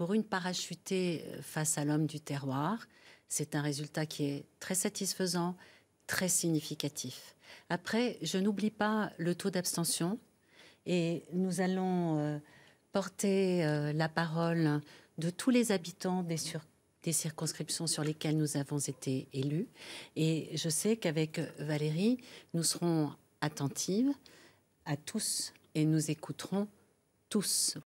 Pour une parachutée euh, face à l'homme du terroir, c'est un résultat qui est très satisfaisant, très significatif. Après, je n'oublie pas le taux d'abstention et nous allons euh, porter euh, la parole de tous les habitants des, des circonscriptions sur lesquelles nous avons été élus. Et je sais qu'avec Valérie, nous serons attentives à tous et nous écouterons tous.